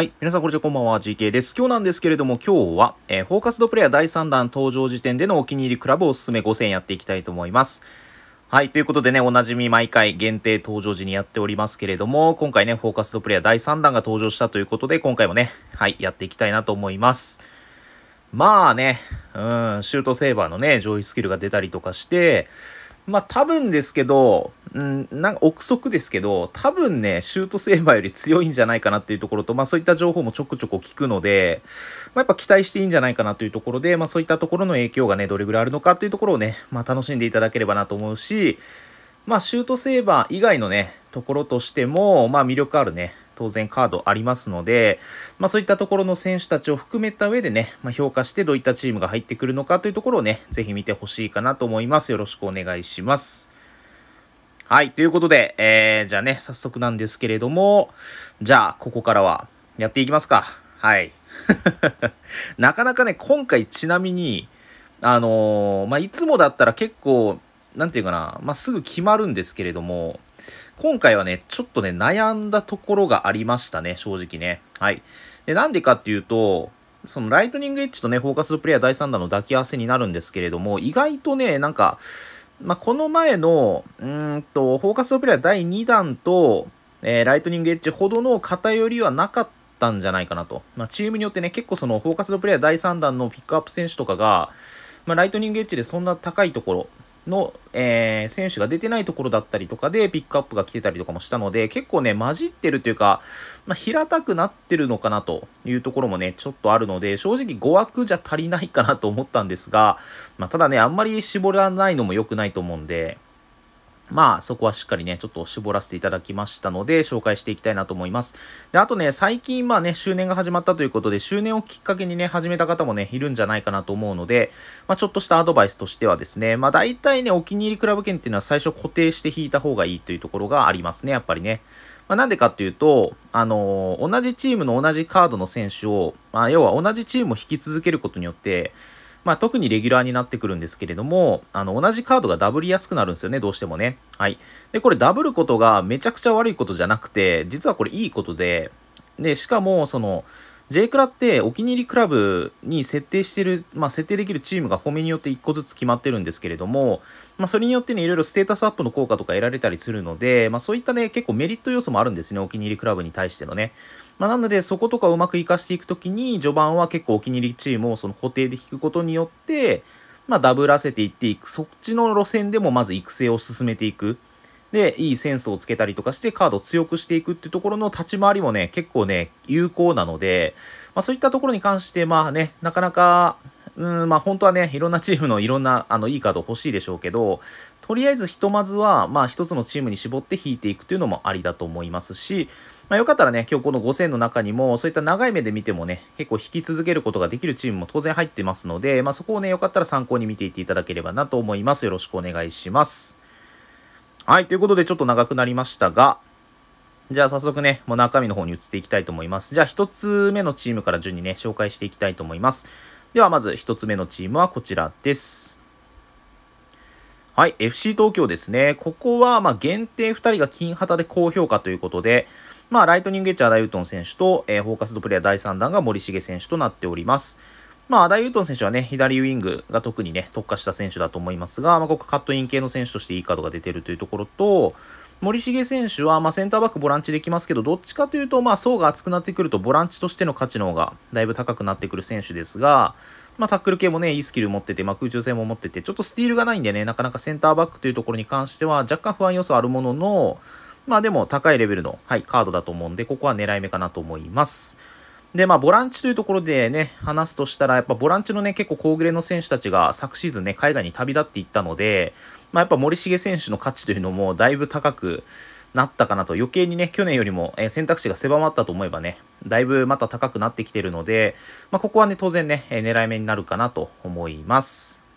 はい。皆さん、こんにちは。こんばんは。GK です。今日なんですけれども、今日は、えー、フォーカスドプレイヤー第3弾登場時点でのお気に入りクラブをおすすめ5000やっていきたいと思います。はい。ということでね、おなじみ毎回限定登場時にやっておりますけれども、今回ね、フォーカスドプレイヤー第3弾が登場したということで、今回もね、はい、やっていきたいなと思います。まあね、うん、シュートセーバーのね、上位スキルが出たりとかして、まあ多分ですけど、うん、なんか憶測ですけど、多分ね、シュートセーバーより強いんじゃないかなっていうところと、まあそういった情報もちょくちょく聞くので、まあやっぱ期待していいんじゃないかなというところで、まあそういったところの影響がね、どれぐらいあるのかっていうところをね、まあ楽しんでいただければなと思うし、まあシュートセーバー以外のね、ところとしても、まあ魅力あるね、当然カードありますので、まあ、そういったところの選手たちを含めた上でね、まあ、評価してどういったチームが入ってくるのかというところをね、ぜひ見てほしいかなと思います。よろしくお願いします。はい、ということで、えー、じゃあね、早速なんですけれども、じゃあ、ここからはやっていきますか。はい。なかなかね、今回ちなみに、あのー、まあ、いつもだったら結構、なんていうかな、まあ、すぐ決まるんですけれども、今回はね、ちょっとね、悩んだところがありましたね、正直ね。はい。で、なんでかっていうと、そのライトニングエッジとね、フォーカスプレイヤー第3弾の抱き合わせになるんですけれども、意外とね、なんか、まあ、この前の、うんと、フォーカスプレイヤー第2弾と、えー、ライトニングエッジほどの偏りはなかったんじゃないかなと。まあ、チームによってね、結構そのフォーカスドプレイヤー第3弾のピックアップ選手とかが、まあ、ライトニングエッジでそんな高いところ、の、えー、選手が出てないところだったりとかでピックアップが来てたりとかもしたので結構ね混じってるというか、まあ、平たくなってるのかなというところもねちょっとあるので正直5枠じゃ足りないかなと思ったんですが、まあ、ただねあんまり絞らないのも良くないと思うんでまあ、そこはしっかりね、ちょっと絞らせていただきましたので、紹介していきたいなと思います。で、あとね、最近、まあね、周年が始まったということで、周年をきっかけにね、始めた方もね、いるんじゃないかなと思うので、まあ、ちょっとしたアドバイスとしてはですね、まあ、大体ね、お気に入りクラブ券っていうのは最初固定して引いた方がいいというところがありますね、やっぱりね。まあ、なんでかっていうと、あのー、同じチームの同じカードの選手を、まあ、要は同じチームを引き続けることによって、まあ、特にレギュラーになってくるんですけれども、あの、同じカードがダブりやすくなるんですよね、どうしてもね。はい。で、これダブることがめちゃくちゃ悪いことじゃなくて、実はこれいいことで、で、しかも、その、J クラってお気に入りクラブに設定してる、まあ、設定できるチームが褒めによって1個ずつ決まってるんですけれども、まあ、それによってね、いろいろステータスアップの効果とか得られたりするので、まあ、そういったね、結構メリット要素もあるんですね、お気に入りクラブに対してのね。まあ、なので、そことかうまく活かしていくときに、序盤は結構お気に入りチームをその固定で引くことによって、まあ、ダブらせていっていく、そっちの路線でもまず育成を進めていく。で、いいセンスをつけたりとかしてカードを強くしていくっていうところの立ち回りもね、結構ね、有効なので、まあそういったところに関して、まあね、なかなか、うん、まあ本当はね、いろんなチームのいろんな、あの、いいカード欲しいでしょうけど、とりあえずひとまずは、まあ一つのチームに絞って引いていくというのもありだと思いますし、まあよかったらね、今日この5000の中にも、そういった長い目で見てもね、結構引き続けることができるチームも当然入ってますので、まあそこをね、よかったら参考に見ていっていただければなと思います。よろしくお願いします。はい、ということでちょっと長くなりましたが、じゃあ早速ね、もう中身の方に移っていきたいと思います。じゃあ1つ目のチームから順にね、紹介していきたいと思います。ではまず1つ目のチームはこちらです。はい、FC 東京ですね。ここは、ま限定2人が金旗で高評価ということで、まあ、ライトニングエッジ・アダイウトン選手と、えー、フォーカスドプレイヤー第3弾が森重選手となっております。まあ、アダイ・ユートン選手はね、左ウィングが特にね、特化した選手だと思いますが、まあ、ごくカットイン系の選手としていいカードが出てるというところと、森重選手は、まあ、センターバック、ボランチできますけど、どっちかというと、まあ、層が厚くなってくると、ボランチとしての価値の方がだいぶ高くなってくる選手ですが、まあ、タックル系もね、いいスキル持ってて、まあ、空中戦も持ってて、ちょっとスティールがないんでね、なかなかセンターバックというところに関しては、若干不安要素あるものの、まあ、でも高いレベルの、はい、カードだと思うんで、ここは狙い目かなと思います。で、まあ、ボランチというところでね、話すとしたら、やっぱボランチのね、結構高グレの選手たちが昨シーズンね、海外に旅立っていったので、まあ、やっぱ森重選手の価値というのもだいぶ高くなったかなと、余計にね、去年よりも選択肢が狭まったと思えばね、だいぶまた高くなってきてるので、まあ、ここはね、当然ね、狙い目になるかなと思います。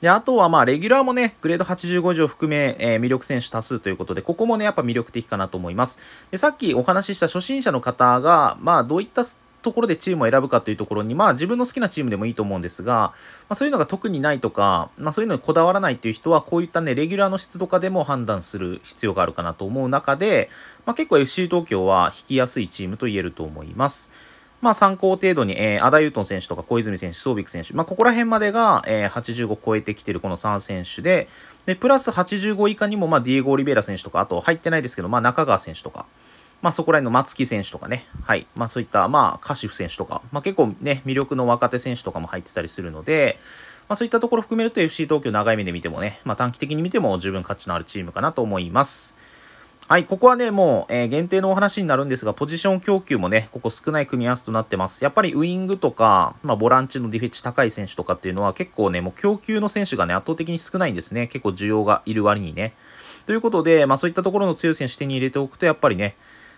で、あとはまあ、レギュラーもね、グレード85以上含め、えー、魅力選手多数ということで、ここもね、やっぱ魅力的かなと思います。で、さっきお話しした初心者の方が、まあ、どういったところでチームを選ぶかというところに、まあ自分の好きなチームでもいいと思うんですが、まあ、そういうのが特にないとか、まあそういうのにこだわらないっていう人は、こういったね、レギュラーの質とかでも判断する必要があるかなと思う中で、まあ結構 FC 東京は引きやすいチームと言えると思います。まあ、参考程度に、えー、アダ・ユートン選手とか小泉選手、ソービック選手、まあ、ここら辺までが、えー、85超えてきてるこの3選手で、で、プラス85以下にも、まあ、ディエゴ・オリベラ選手とか、あと入ってないですけど、まあ、中川選手とか、まあ、そこら辺の松木選手とかね、はい、まあ、そういった、まあ、カシフ選手とか、まあ、結構ね、魅力の若手選手とかも入ってたりするので、まあ、そういったところ含めると FC 東京長い目で見てもね、まあ、短期的に見ても十分価値のあるチームかなと思います。はい、ここはね、もう、えー、限定のお話になるんですが、ポジション供給もね、ここ少ない組み合わせとなってます。やっぱりウイングとか、まあ、ボランチのディフェッチ高い選手とかっていうのは、結構ね、もう供給の選手がね、圧倒的に少ないんですね。結構需要がいる割にね。ということで、まあ、そういったところの強い選手手に入れておくと、やっぱりね、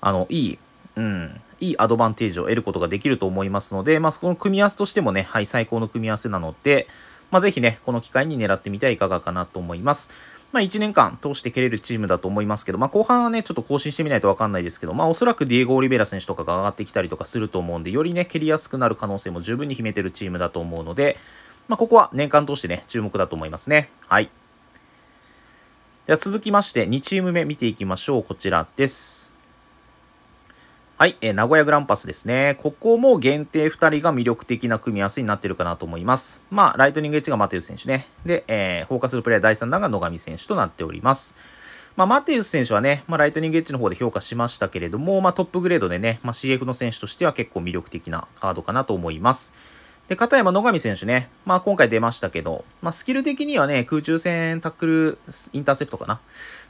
あの、いい、うん、いいアドバンテージを得ることができると思いますので、まあ、そこの組み合わせとしてもね、はい、最高の組み合わせなので、まあ、ぜひね、この機会に狙ってみてはいかがかなと思います。まあ、1年間通して蹴れるチームだと思いますけど、まあ、後半はね、ちょっと更新してみないとわかんないですけど、まあ、おそらくディエゴ・オリベラ選手とかが上がってきたりとかすると思うんで、よりね、蹴りやすくなる可能性も十分に秘めてるチームだと思うので、まあ、ここは年間通してね、注目だと思いますね。はい。では続きまして、2チーム目見ていきましょう。こちらです。はい、えー、名古屋グランパスですね。ここも限定2人が魅力的な組み合わせになってるかなと思います。まあ、ライトニングエッジがマテウス選手ね。で、えー、フォーカスのプレイヤー第3弾が野上選手となっております。まあ、マテウス選手はね、まあ、ライトニングエッジの方で評価しましたけれども、まあ、トップグレードでね、まあ、CF の選手としては結構魅力的なカードかなと思います。で、片山野上選手ね、まあ今回出ましたけど、まあスキル的にはね、空中戦タックル、インターセプトかな。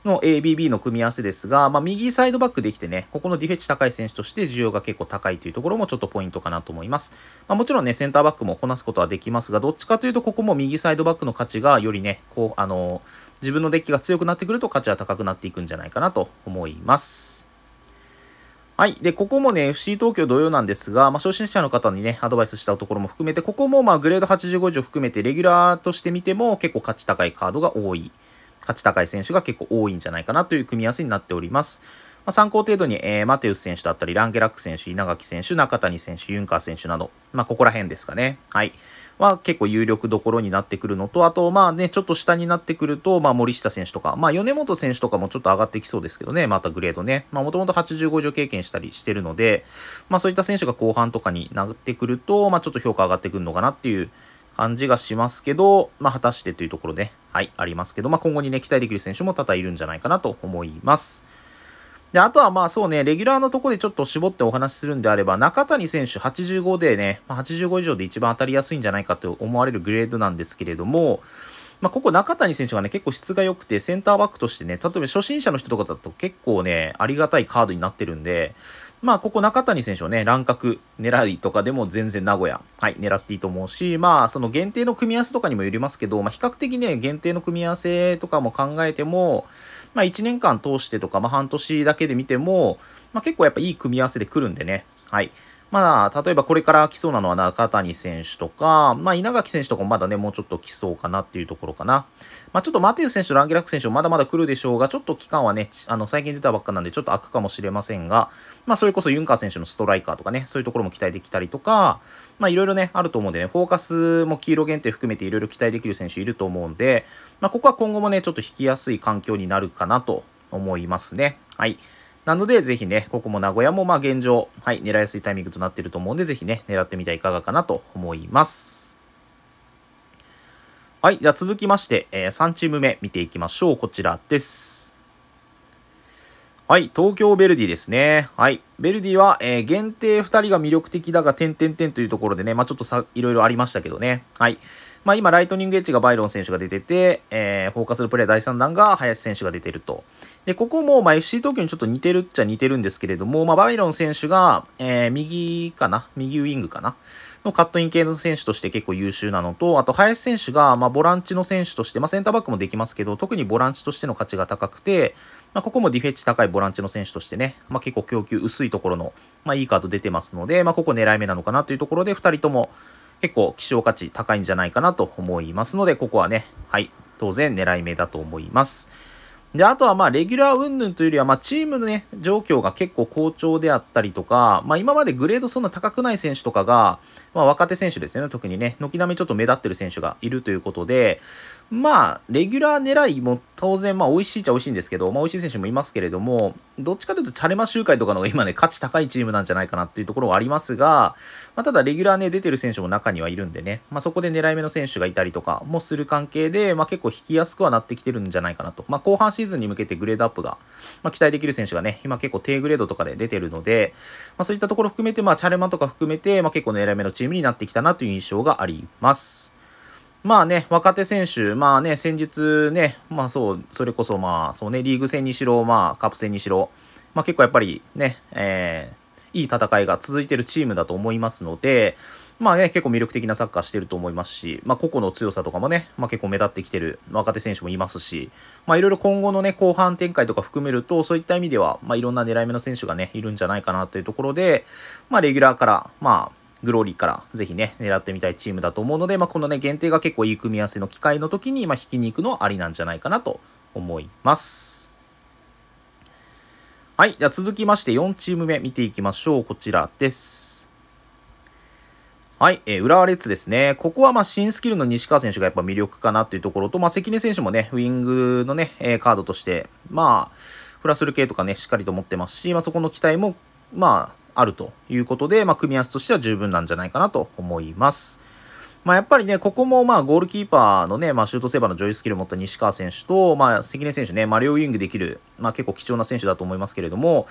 の ABB の組み合わせですが、まあ、右サイドバックできてね、ここのディフェッチ高い選手として需要が結構高いというところもちょっとポイントかなと思います。まあ、もちろんね、センターバックもこなすことはできますが、どっちかというとここも右サイドバックの価値がよりね、こう、あの、自分のデッキが強くなってくると価値は高くなっていくんじゃないかなと思います。はい。で、ここもね、FC 東京同様なんですが、まあ、初心者の方にね、アドバイスしたところも含めて、ここもまあ、グレード85以上含めて、レギュラーとして見ても結構価値高いカードが多い価値高い選手が結構多いんじゃないかなという組み合わせになっております。まあ、参考程度に、えー、マテウス選手だったり、ランゲラック選手、稲垣選手、中谷選手、ユンカー選手など、まあ、ここら辺ですかね。はい。は、結構有力どころになってくるのと、あと、まあね、ちょっと下になってくると、まあ、森下選手とか、まあ、米本選手とかもちょっと上がってきそうですけどね、またグレードね。まあ、もともと85上経験したりしてるので、まあ、そういった選手が後半とかになってくると、まあ、ちょっと評価上がってくるのかなっていう感じがしますけど、まあ、果たしてというところで、はい、ありますけど、まあ、今後にね、期待できる選手も多々いるんじゃないかなと思います。で、あとはまあそうね、レギュラーのとこでちょっと絞ってお話しするんであれば、中谷選手85でね、まあ、85以上で一番当たりやすいんじゃないかと思われるグレードなんですけれども、まあ、ここ中谷選手がね、結構質が良くて、センターバックとしてね、例えば初心者の人とかだと結構ね、ありがたいカードになってるんで、まあ、ここ中谷選手をね、乱獲狙いとかでも全然名古屋、はい、狙っていいと思うし、まあ、その限定の組み合わせとかにもよりますけど、まあ、比較的ね、限定の組み合わせとかも考えても、まあ、1年間通してとか、まあ、半年だけで見ても、まあ、結構やっぱいい組み合わせで来るんでね、はい。まあ、例えばこれから来そうなのは中谷選手とか、まあ、稲垣選手とかもまだね、もうちょっと来そうかなっていうところかな。まあ、ちょっとマテウス選手、ランゲラック選手もまだまだ来るでしょうが、ちょっと期間はね、あの、最近出たばっかなんで、ちょっと空くかもしれませんが、まあ、それこそユンカー選手のストライカーとかね、そういうところも期待できたりとか、まあ、いろいろね、あると思うんでね、フォーカスも黄色限定含めていろいろ期待できる選手いると思うんで、まあ、ここは今後もね、ちょっと引きやすい環境になるかなと思いますね。はい。なので、ぜひね、ここも名古屋もまあ現状、はい、狙いやすいタイミングとなっていると思うんで、ぜひね、狙ってみてはいかがかなと思います。はい、じゃあ続きまして、えー、3チーム目見ていきましょう。こちらです。はい、東京ヴェルディですね。はい。ヴェルディは、えー、限定2人が魅力的だが、点々点というところでね、まあ、ちょっとさ、いろいろありましたけどね。はい。まあ、今、ライトニングエッジがバイロン選手が出てて、えー、フォーカスのプレー第3弾が林選手が出てると。で、ここも、まあ、FC 東京にちょっと似てるっちゃ似てるんですけれども、まあ、バイロン選手が、えー、右かな右ウィングかなのカットイン系の選手として結構優秀なのと、あと林選手が、まあ、ボランチの選手として、まあ、センターバックもできますけど、特にボランチとしての価値が高くて、まあ、ここもディフェッチ高いボランチの選手としてね、まあ、結構供給薄いところの、まあ、いいカード出てますので、まあ、ここ狙い目なのかなというところで、2人とも結構希少価値高いんじゃないかなと思いますので、ここはね、はい、当然狙い目だと思います。で、あとはまあ、レギュラー云々というよりは、まあ、チームのね、状況が結構好調であったりとか、まあ、今までグレードそんな高くない選手とかが、まあ、若手選手ですよね、特にね、軒並みちょっと目立ってる選手がいるということで、まあ、レギュラー狙いも当然、まあ、美味しいっちゃ美味しいんですけど、まあ、美味しい選手もいますけれども、どっちかというと、チャレマ集会とかの方が今ね、価値高いチームなんじゃないかなっていうところはありますが、まあ、ただ、レギュラーね、出てる選手も中にはいるんでね、まあ、そこで狙い目の選手がいたりとかもする関係で、まあ、結構引きやすくはなってきてるんじゃないかなと。まあ、後半シーズンに向けてグレードアップが、まあ、期待できる選手がね、今結構低グレードとかで出てるので、まあ、そういったところ含めて、まあ、チャレマとか含めて、まあ、結構狙い目のチームになってきたなという印象があります。まあね、若手選手、まあね、先日ね、まあそう、それこそまあ、そうね、リーグ戦にしろ、まあ、カップ戦にしろ、まあ結構やっぱりね、えー、いい戦いが続いてるチームだと思いますので、まあね、結構魅力的なサッカーしてると思いますし、まあ個々の強さとかもね、まあ結構目立ってきてる若手選手もいますし、まあいろいろ今後のね、後半展開とか含めると、そういった意味では、まあいろんな狙い目の選手がね、いるんじゃないかなというところで、まあレギュラーから、まあグローリーからぜひね、狙ってみたいチームだと思うので、まあ、このね、限定が結構いい組み合わせの機会の時に、まあ、引きに行くのはありなんじゃないかなと思います。はい。じゃ続きまして4チーム目見ていきましょう。こちらです。はい、えー、浦和レッズですね。ここはまあ新スキルの西川選手がやっぱ魅力かなというところと、まあ、関根選手もね、ウィングのね、えー、カードとして、まあ、フラスル系とかね、しっかりと持ってますし、まあ、そこの期待も、まあ、あるということで、まあ、組み合わせとしては十分なんじゃないかなと思います。まあ、やっぱりね、ここもまあゴールキーパーのね、まあ、シュートセーバーの女優スキルを持った西川選手と、まあ、関根選手ね、まあ、両ウイングできる、まあ、結構貴重な選手だと思いますけれども、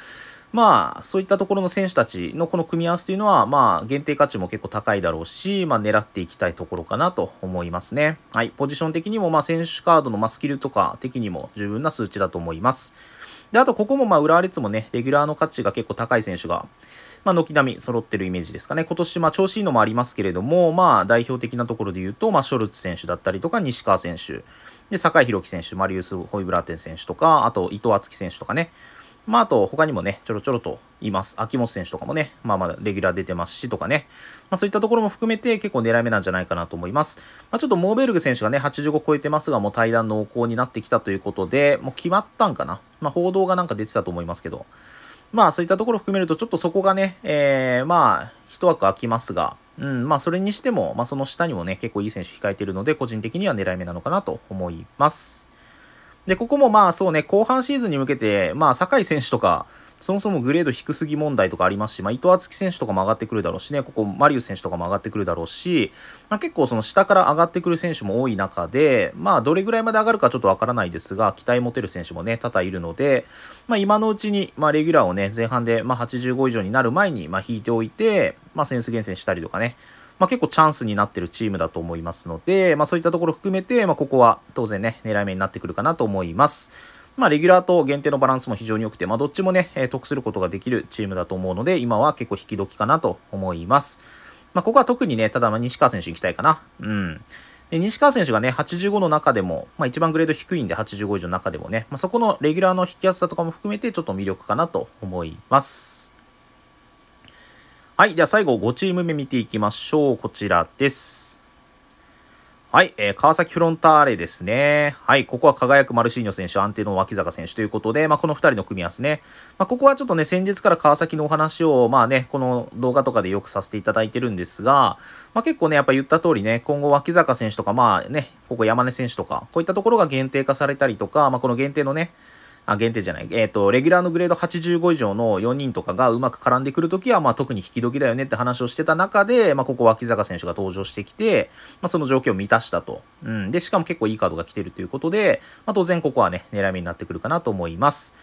まあ、そういったところの選手たちのこの組み合わせというのは、まあ、限定価値も結構高いだろうし、まあ、狙っていきたいところかなと思いますね。はい、ポジション的にも、まあ、選手カードの、まスキルとか的にも十分な数値だと思います。で、あとここもまあ浦和レッズもね、レギュラーの価値が結構高い選手が、まあ、軒並み揃ってるイメージですかね。今年、まあ、調子いいのもありますけれども、まあ、代表的なところで言うと、まあ、ショルツ選手だったりとか、西川選手、で、酒井宏樹選手、マリウス・ホイブラーテン選手とか、あと、伊藤敦樹選手とかね、まあ、あと、他にもね、ちょろちょろと言います。秋元選手とかもね、まあまあ、レギュラー出てますしとかね、まあそういったところも含めて結構狙い目なんじゃないかなと思います。まあちょっとモーベルグ選手がね、85超えてますが、もう対談濃厚になってきたということで、もう決まったんかな。まあ報道がなんか出てたと思いますけど、まあそういったところ含めると、ちょっとそこがね、えー、まあ、一枠空きますが、うん、まあそれにしても、まあその下にもね、結構いい選手控えているので、個人的には狙い目なのかなと思います。で、ここもまあそうね、後半シーズンに向けて、まあ、酒井選手とか、そもそもグレード低すぎ問題とかありますし、まあ、伊藤敦樹選手とかも上がってくるだろうしね、ここ、マリウ選手とかも上がってくるだろうし、まあ、結構その下から上がってくる選手も多い中で、まあ、どれぐらいまで上がるかちょっとわからないですが、期待持てる選手もね、多々いるので、まあ、今のうちに、まあ、レギュラーをね、前半で、まあ、85以上になる前に、まあ、引いておいて、まあ、センス厳選したりとかね、まあ、結構チャンスになってるチームだと思いますので、まあ、そういったところ含めて、まあ、ここは当然ね、狙い目になってくるかなと思います。まあ、レギュラーと限定のバランスも非常に良くて、まあ、どっちもね、得することができるチームだと思うので、今は結構引き時かなと思います。まあ、ここは特にね、ただ、ま西川選手行きたいかな。うん。で西川選手がね、85の中でも、まあ、一番グレード低いんで85以上の中でもね、まあ、そこのレギュラーの引きやすさとかも含めてちょっと魅力かなと思います。はい。では最後5チーム目見ていきましょう。こちらです。はい。えー、川崎フロンターレですね。はい。ここは輝くマルシーニョ選手、安定の脇坂選手ということで、まあ、この2人の組み合わせね。まあ、ここはちょっとね、先日から川崎のお話を、まあね、この動画とかでよくさせていただいてるんですが、まあ、結構ね、やっぱ言った通りね、今後脇坂選手とか、まあね、ここ山根選手とか、こういったところが限定化されたりとか、まあ、この限定のね、あ、限定じゃない、えっ、ー、と、レギュラーのグレード85以上の4人とかがうまく絡んでくるときは、まあ、特に引き時だよねって話をしてた中で、まあ、ここ脇坂選手が登場してきて、まあ、その状況を満たしたと。うん。で、しかも結構いいカードが来てるということで、まあ、当然ここはね、狙い目になってくるかなと思います。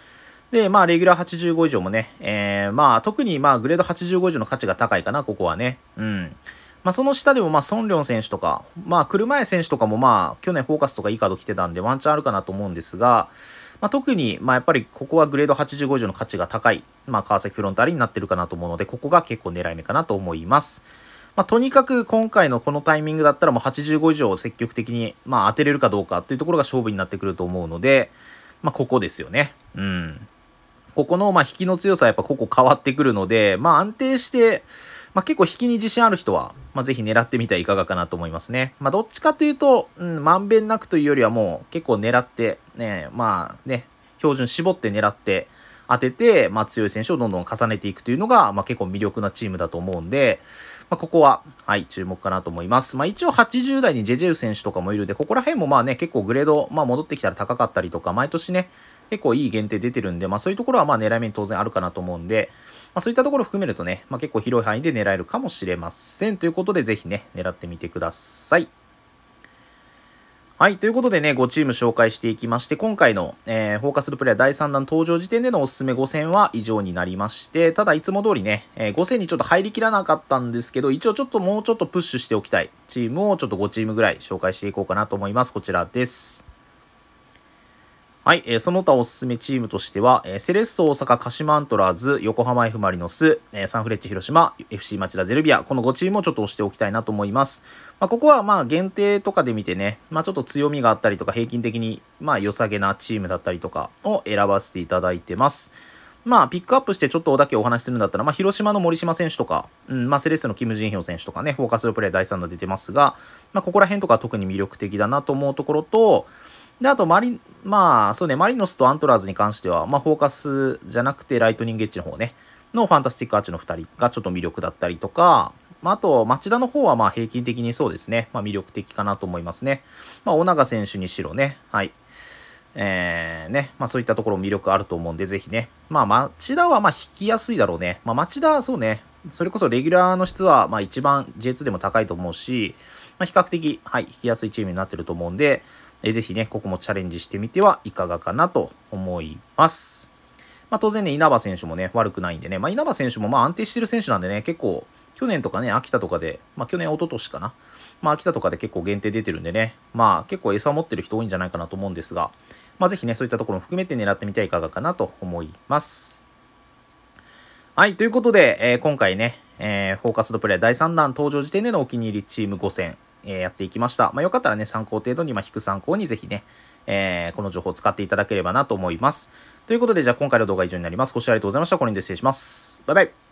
で、まあ、レギュラー85以上もね、えー、まあ、特にまあ、グレード85以上の価値が高いかな、ここはね。うん。まあ、その下でも、まあ、ソンリョン選手とか、まあ、車江選手とかも、まあ、去年フォーカスとかいいカード来てたんで、ワンチャンあるかなと思うんですが、まあ、特に、まあ、やっぱりここはグレード85以上の価値が高い、まあ、川崎フロンターレになってるかなと思うので、ここが結構狙い目かなと思います。まあ、とにかく今回のこのタイミングだったらもう85以上を積極的に、まあ、当てれるかどうかというところが勝負になってくると思うので、まあ、ここですよね。うん。ここの、ま引きの強さはやっぱここ変わってくるので、ま安定して、ま結構引きに自信ある人は、まあ、ぜひ狙ってみてはいかがかなと思いますね。まどっちかというと、うん、まんべんなくというよりはもう結構狙って、ね、まあね、標準絞って狙って当てて、まあ強い選手をどんどん重ねていくというのが、まあ結構魅力なチームだと思うんで、まあ、ここは、はい、注目かなと思います。まあ、一応80代にジェジェウ選手とかもいるで、ここら辺もまあね、結構グレード、まあ、戻ってきたら高かったりとか、毎年ね、結構いい限定出てるんで、まあ、そういうところはまあ狙い目に当然あるかなと思うんで、まあ、そういったところ含めるとね、まあ、結構広い範囲で狙えるかもしれません。ということで、ぜひね、狙ってみてください。はい。ということでね、5チーム紹介していきまして、今回の、えー、フォーカス・ド・プレイヤー第3弾登場時点でのおすすめ5選は以上になりまして、ただいつも通りね、えー、5戦にちょっと入りきらなかったんですけど、一応ちょっともうちょっとプッシュしておきたいチームをちょっと5チームぐらい紹介していこうかなと思います。こちらです。はい、えー、その他おすすめチームとしては、えー、セレッソ大阪、鹿島アントラーズ、横浜 F・ マリノス、えー、サンフレッチ広島、FC 町田ゼルビア、この5チームをちょっと押しておきたいなと思います。まあ、ここはまあ限定とかで見てね、まあ、ちょっと強みがあったりとか、平均的にまあ良さげなチームだったりとかを選ばせていただいてます。まあ、ピックアップしてちょっとだけお話しするんだったら、まあ、広島の森島選手とか、うん、まあ、セレッソのキム・ジンヒョン選手とかね、フォーカスプレイ第3弾出てますが、まあ、ここら辺とか特に魅力的だなと思うところと、で、あと、マリ、まあ、そうね、マリノスとアントラーズに関しては、まあ、フォーカスじゃなくて、ライトニングエッジの方ね、のファンタスティックアーチの2人がちょっと魅力だったりとか、まあ、あと、町田の方は、まあ、平均的にそうですね、まあ、魅力的かなと思いますね。まあ、尾長選手にしろね、はい。えー、ね、まあ、そういったところ魅力あると思うんで、ぜひね、まあ、町田は、まあ、引きやすいだろうね。まあ、町田はそうね、それこそレギュラーの質は、まあ、一番 J2 でも高いと思うし、まあ、比較的、はい、引きやすいチームになってると思うんで、えー、ぜひね、ここもチャレンジしてみてはいかがかなと思います。まあ、当然ね、稲葉選手もね、悪くないんでね、まあ、稲葉選手もまあ安定してる選手なんでね、結構、去年とかね、秋田とかで、まあ、去年、一昨年かな、まあ、秋田とかで結構限定出てるんでね、まあ、結構餌を持ってる人多いんじゃないかなと思うんですが、まあ、ぜひね、そういったところも含めて狙ってみてはいかがかなと思います。はい、ということで、えー、今回ね、えー、フォーカスドプレイ第3弾登場時点でのお気に入りチーム5選、えやっていきました。まあ、よかったらね、参考程度に、まあ、引く参考にぜひね、えー、この情報を使っていただければなと思います。ということで、じゃあ今回の動画は以上になります。ご視聴ありがとうございました。これに失礼します。バイバイ。